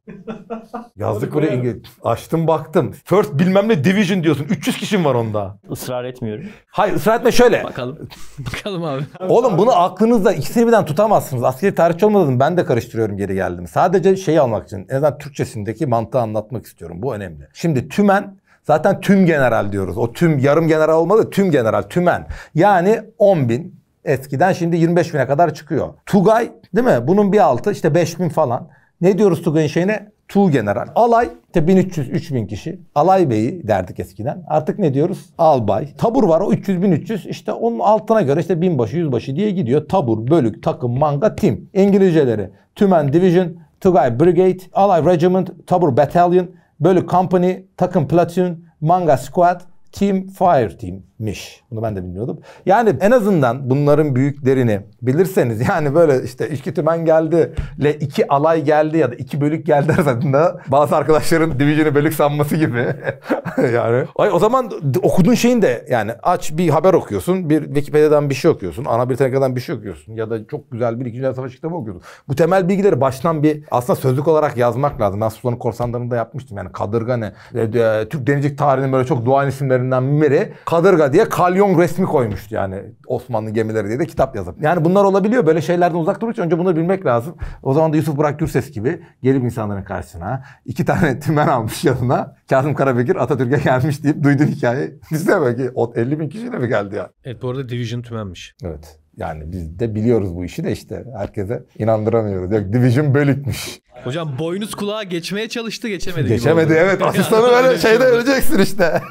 Yazdık buraya İngiliz. Açtım baktım. First bilmem ne division diyorsun. 300 kişim var onda. Israr etmiyorum. Hayır ısrar etme şöyle. Bakalım. Bakalım abi. Oğlum bunu aklınızda ikisini birden tutamazsınız. Askeri tarihçi olmadan ben de karıştırıyorum geri geldim. Sadece şeyi almak için en azından Türkçesindeki mantığı anlatmak istiyorum. Bu önemli. Şimdi tümen zaten tüm general diyoruz. O tüm yarım general olmadı tüm general tümen. Yani 10 bin eskiden şimdi 25 bine kadar çıkıyor. Tugay değil mi? Bunun bir altı işte 5 bin falan. Ne diyoruz Tugay'ın şeyine? Tu general. Alay işte 1300-3000 kişi. Alay beyi derdik eskiden. Artık ne diyoruz? Albay. Tabur var o 300-1300 İşte onun altına göre işte binbaşı yüzbaşı diye gidiyor. Tabur, bölük, takım, manga, tim. İngilizceleri tümen division, Tugay brigade, alay regiment, tabur battalion, bölük company, takım platoon, manga squad, team, fire team miş. Bunu ben de bilmiyordum. Yani en azından bunların büyüklerini bilirseniz yani böyle işte iki tümen geldi le iki alay geldi ya da iki bölük geldi arasında bazı arkadaşların division'ı bölük sanması gibi. yani ay o zaman okuduğun şeyin de yani aç bir haber okuyorsun. Bir Wikipedia'dan bir şey okuyorsun. Ana bir Britannica'dan bir şey okuyorsun. Ya da çok güzel bir ikinci savaş kitabı okuyorsun. Bu temel bilgileri baştan bir aslında sözlük olarak yazmak lazım. Ben Susan'ın da yapmıştım. Yani kadırga ne? E, e, Türk denizcilik tarihinin böyle çok duayen isimlerinden biri. Kadırga diye kalyon resmi koymuştu yani Osmanlı gemileri diye de kitap yazıp. Yani bunlar olabiliyor. Böyle şeylerden uzak durmak için önce bunları bilmek lazım. O zaman da Yusuf Burak Gürses gibi gelip insanların karşısına iki tane tümen almış yanına. Kazım Karabekir Atatürk'e gelmiş deyip duydun hikaye. de belki 50 bin kişiyle mi geldi ya? Evet bu arada Division tümenmiş. Evet. Yani biz de biliyoruz bu işi de işte herkese inandıramıyoruz. Yok Division bölükmüş. Hocam boynuz kulağa geçmeye çalıştı geçemedi. Geçemedi evet asistanı böyle şeyde öleceksin işte.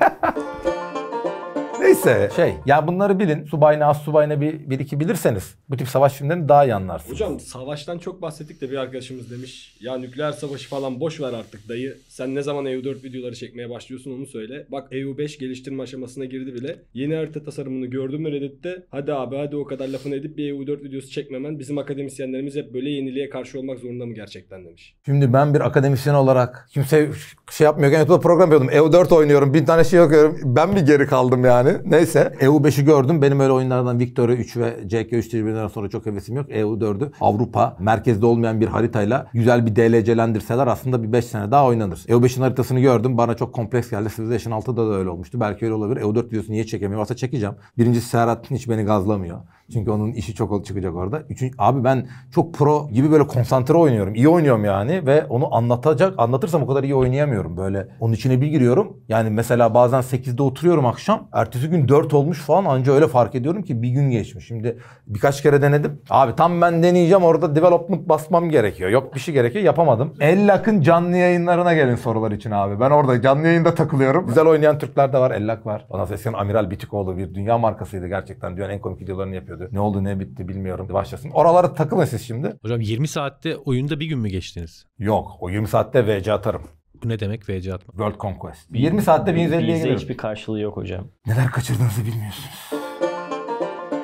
Neyse şey ya bunları bilin. Subayına az subayına bir, bir iki bilirseniz bu tip savaş filmlerini daha iyi anlarsınız. Hocam savaştan çok bahsettik de bir arkadaşımız demiş. Ya nükleer savaşı falan boş ver artık dayı. Sen ne zaman EU4 videoları çekmeye başlıyorsun onu söyle. Bak EU5 geliştirme aşamasına girdi bile. Yeni harita tasarımını gördüm mü Reddit'te. Hadi abi hadi o kadar lafını edip bir EU4 videosu çekmemen bizim akademisyenlerimiz hep böyle yeniliğe karşı olmak zorunda mı gerçekten demiş. Şimdi ben bir akademisyen olarak kimse şey yapmıyorken YouTube'da program yapıyordum. EU4 oynuyorum bin tane şey okuyorum. Ben mi geri kaldım yani? yani. Neyse. EU5'i e gördüm. Benim öyle oyunlardan Victoria 3 ve CK3 tribünlerinden sonra çok hevesim yok. EU4'ü Avrupa merkezde olmayan bir haritayla güzel bir DLC'lendirseler aslında bir 5 sene daha oynanır. EU5'in haritasını gördüm. Bana çok kompleks geldi. Civilization 6'da da öyle olmuştu. Belki öyle olabilir. EU4 diyorsun niye çekemiyor? Aslında çekeceğim. Birincisi Serhat hiç beni gazlamıyor. Çünkü onun işi çok çıkacak orada. Üçüncü, abi ben çok pro gibi böyle konsantre oynuyorum. İyi oynuyorum yani ve onu anlatacak anlatırsam o kadar iyi oynayamıyorum böyle. Onun içine bir giriyorum. Yani mesela bazen 8'de oturuyorum akşam. Ertesi ertesi gün 4 olmuş falan anca öyle fark ediyorum ki bir gün geçmiş. Şimdi birkaç kere denedim. Abi tam ben deneyeceğim orada development basmam gerekiyor. Yok bir şey gerekiyor yapamadım. Ellak'ın canlı yayınlarına gelin sorular için abi. Ben orada canlı yayında takılıyorum. Güzel oynayan Türkler de var. Ellak var. Anastasya'nın Amiral Bitikoğlu bir dünya markasıydı gerçekten. Dünyanın en komik videolarını yapıyordu. Ne oldu ne bitti bilmiyorum. Başlasın. Oralara takılın siz şimdi. Hocam 20 saatte oyunda bir gün mü geçtiniz? Yok. O 20 saatte VC atarım. Bu ne demek VC atmak? World Conquest. 20 saatte 1150'ye geliyorum. hiçbir karşılığı yok hocam. Neler kaçırdığınızı bilmiyorsunuz.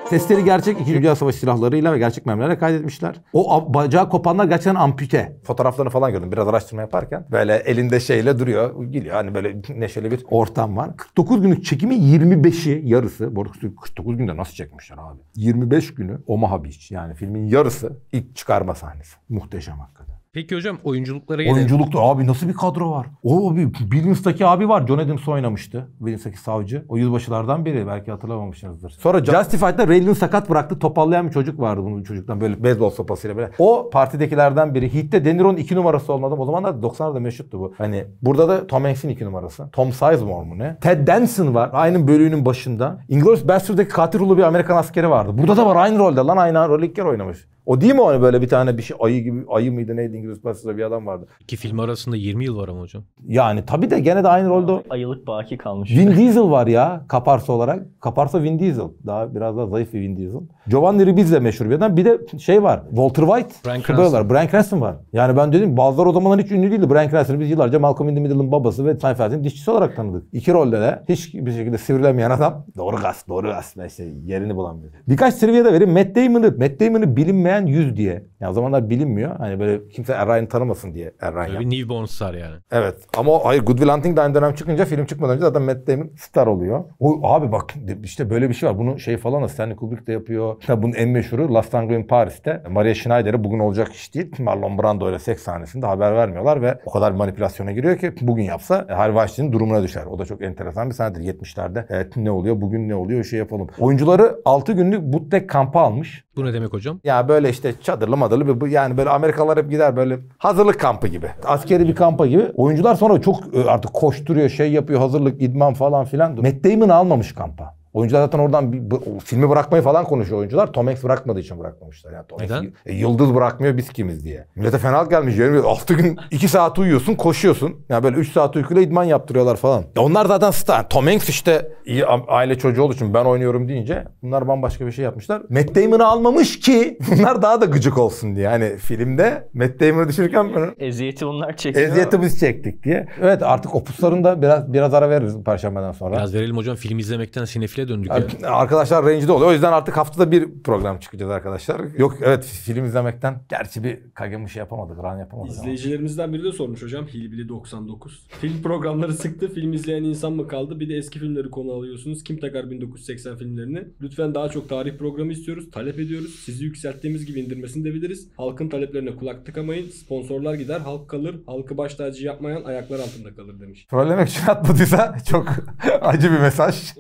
Testleri gerçek 2. Dünya Savaşı silahlarıyla ve gerçek mermilerle kaydetmişler. O bacağı kopanlar gerçekten ampute. Fotoğraflarını falan gördüm biraz araştırma yaparken. Böyle elinde şeyle duruyor. Geliyor hani böyle neşeli bir ortam var. 49 günlük çekimi 25'i yarısı. Bu arada 49 günde nasıl çekmişler abi? 25 günü Omaha Beach yani filmin yarısı ilk çıkarma sahnesi. Muhteşem hakikaten. Peki hocam oyunculuklara gelelim. Oyunculukta abi nasıl bir kadro var? O bir Billings'taki abi var. John Adams oynamıştı. Billings'taki savcı. O yüzbaşılardan biri. Belki hatırlamamışsınızdır. Sonra Justified'da Raylan sakat bıraktı. Topallayan bir çocuk vardı bunun çocuktan. Böyle beyzbol sopasıyla böyle. O partidekilerden biri. Hit'te Deniro'nun iki numarası olmadım. O zaman da 90'larda meşhuttu bu. Hani burada da Tom Hanks'in iki numarası. Tom Sizemore mu ne? Ted Danson var. Aynı bölüğünün başında. Inglourious Bastard'daki katil bir Amerikan askeri vardı. Burada da var. Aynı rolde lan. Aynı rolü ilk kere oynamış. O değil mi hani böyle bir tane bir şey ayı gibi ayı mıydı neydi İngiliz pasajda bir adam vardı. İki film arasında 20 yıl var ama hocam. Yani tabii de gene de aynı rolde. Ayılık baki kalmış. Vin Diesel var ya Kaparsa olarak. Kaparsa Vin Diesel. Daha biraz daha zayıf bir Vin Diesel. Giovanni de meşhur bir adam. Bir de şey var. Walter White. Brian Cranston. Var. Brian Cranston var. Yani ben dedim bazıları o zamanlar hiç ünlü değildi. Brian Cranston'ı biz yıllarca Malcolm in the Middle'ın babası ve Seinfeld'in dişçisi olarak tanıdık. İki rolde de hiçbir şekilde sivrilemeyen adam. Doğru gaz, doğru gaz. İşte yerini bulan Birkaç trivia da vereyim. Matt Damon'ı, Matt Damon'ı bilinmeyen Errayan 100 diye. Yani o zamanlar bilinmiyor. Hani böyle kimse Errayan'ı tanımasın diye Errayan. bir New Bond star yani. Evet. Ama hayır Good Will Hunting de aynı dönem çıkınca film çıkmadan önce zaten Matt Damon star oluyor. O abi bak işte böyle bir şey var. Bunu şey falan da Stanley Kubrick de yapıyor. İşte bunun en meşhuru Last Tango in Paris'te. Maria Schneider'e bugün olacak iş değil. Marlon Brando ile seks sahnesinde haber vermiyorlar ve o kadar manipülasyona giriyor ki bugün yapsa e, Harvey Weinstein'in durumuna düşer. O da çok enteresan bir sahnedir. 70'lerde evet, ne oluyor bugün ne oluyor şey yapalım. Oyuncuları 6 günlük butlek kampa almış. Bu ne demek hocam? Ya böyle böyle işte çadırlı madırlı bir, yani böyle Amerikalılar hep gider böyle hazırlık kampı gibi. Askeri bir kampa gibi. Oyuncular sonra çok e, artık koşturuyor, şey yapıyor, hazırlık, idman falan filan. Matt Damon almamış kampa. Oyuncular zaten oradan bir, bu, filmi bırakmayı falan konuşuyor oyuncular. Tom Hanks bırakmadığı için bırakmamışlar. Yani Tom Neden? Hanks, e, yıldız bırakmıyor biz kimiz diye. Millete fenalık gelmiş. Yani 6 gün iki saat uyuyorsun koşuyorsun. Yani böyle 3 saat uykuyla idman yaptırıyorlar falan. E onlar zaten star. Tom Hanks işte iyi aile çocuğu olduğu için ben oynuyorum deyince bunlar bambaşka bir şey yapmışlar. Matt Damon'ı almamış ki bunlar daha da gıcık olsun diye. Yani filmde Matt Damon'ı düşürürken bunu... Eziyeti bunlar çekiyor. Eziyeti biz çektik diye. Evet artık opuslarında biraz biraz ara veririz parçamadan sonra. Biraz verelim hocam film izlemekten sinefile döndük. Ar- yani. Arkadaşlar rencide oluyor. O yüzden artık haftada bir program çıkacağız arkadaşlar. Yok evet film izlemekten gerçi bir kagemiş şey yapamadık. Ran yapamadık. İzleyicilerimizden biri de sormuş hocam. Hilbili 99. Film programları sıktı. Film izleyen insan mı kaldı? Bir de eski filmleri konu alıyorsunuz. Kim takar 1980 filmlerini? Lütfen daha çok tarih programı istiyoruz. Talep ediyoruz. Sizi yükselttiğimiz gibi indirmesini de biliriz. Halkın taleplerine kulak tıkamayın. Sponsorlar gider. Halk kalır. Halkı baş tacı yapmayan ayaklar altında kalır demiş. Trollemek için atmadıysa çok acı bir mesaj.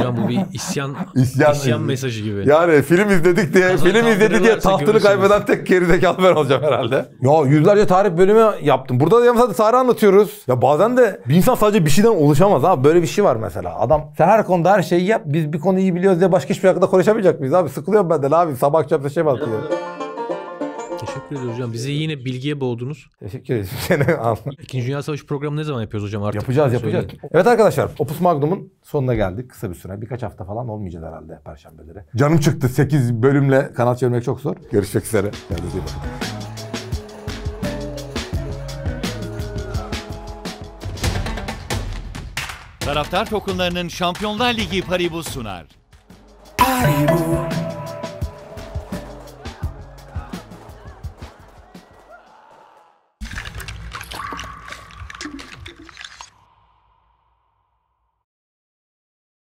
Hocam bu bir isyan isyan, isyan mesajı gibi. Yani film izledik diye Nasıl film izledik diye tahtını kaybeden tek gerizekalı ben olacağım herhalde. Ya yüzlerce tarih bölümü yaptım. Burada da yalnız tarih anlatıyoruz. Ya bazen de bir insan sadece bir şeyden oluşamaz abi. Böyle bir şey var mesela. Adam sen her konuda her şeyi yap. Biz bir konuyu iyi biliyoruz diye başka hiçbir hakkında konuşamayacak mıyız abi? Sıkılıyorum ben de abi. Sabah akşam şey bakıyorum. Teşekkür ediyoruz hocam. Bizi yine bilgiye boğdunuz. Teşekkür ederiz. İkinci Dünya Savaşı programını ne zaman yapıyoruz hocam artık? Yapacağız yapacağız. Söyleyin. Evet arkadaşlar Opus Magnum'un sonuna geldik. Kısa bir süre. Birkaç hafta falan olmayacak herhalde perşembeleri. Canım çıktı. 8 bölümle kanal çevirmek çok zor. Görüşmek üzere. Kendinize iyi bakın. Taraftar Tokunlarının Şampiyonlar Ligi Paribu sunar. Paribu.